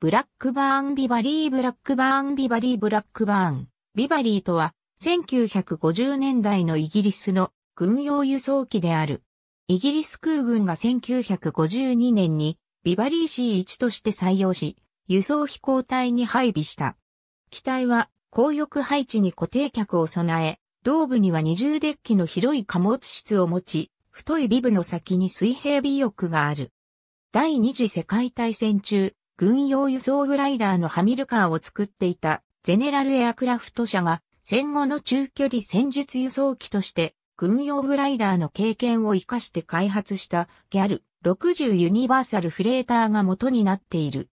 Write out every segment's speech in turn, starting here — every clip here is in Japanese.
ブラックバーン・ビバリー・ブラックバーン・ビバリー・ブラックバーン。ビバリーとは、1950年代のイギリスの軍用輸送機である。イギリス空軍が1952年にビバリー C1 として採用し、輸送飛行隊に配備した。機体は高翼配置に固定客を備え、胴部には二重デッキの広い貨物室を持ち、太いビブの先に水平尾翼がある。第二次世界大戦中、軍用輸送グライダーのハミルカーを作っていたゼネラルエアクラフト社が戦後の中距離戦術輸送機として軍用グライダーの経験を活かして開発したギャル60ユニバーサルフレーターが元になっている。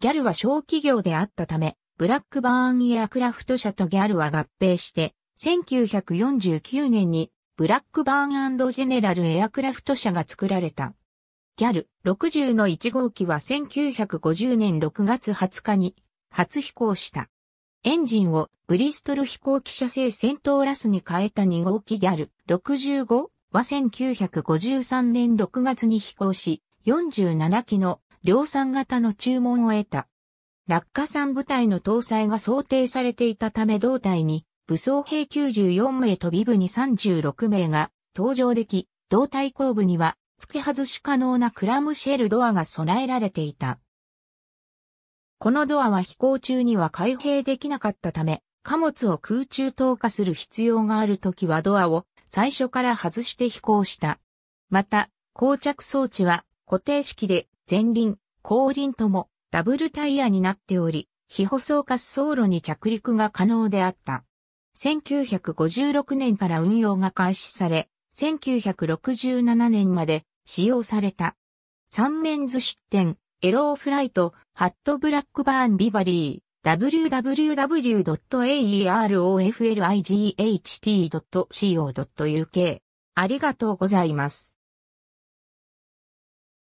ギャルは小企業であったため、ブラックバーンエアクラフト社とギャルは合併して、1949年にブラックバーンジェネラルエアクラフト社が作られた。ギャル60の1号機は1950年6月20日に初飛行した。エンジンをブリストル飛行機社製戦闘ラスに変えた2号機ギャル65は1953年6月に飛行し、47機の量産型の注文を得た。落下産部隊の搭載が想定されていたため胴体に武装兵94名とび部に36名が登場でき、胴体後部には付け外し可能なクラムシェルドアが備えられていた。このドアは飛行中には開閉できなかったため、貨物を空中投下する必要があるときはドアを最初から外して飛行した。また、膠着装置は固定式で前輪、後輪ともダブルタイヤになっており、非舗装滑走路に着陸が可能であった。1956年から運用が開始され、1967年まで使用された。三面図出店、エローフライト、ハットブラックバーンビバリー、www.aeroflight.co.uk。ありがとうございます。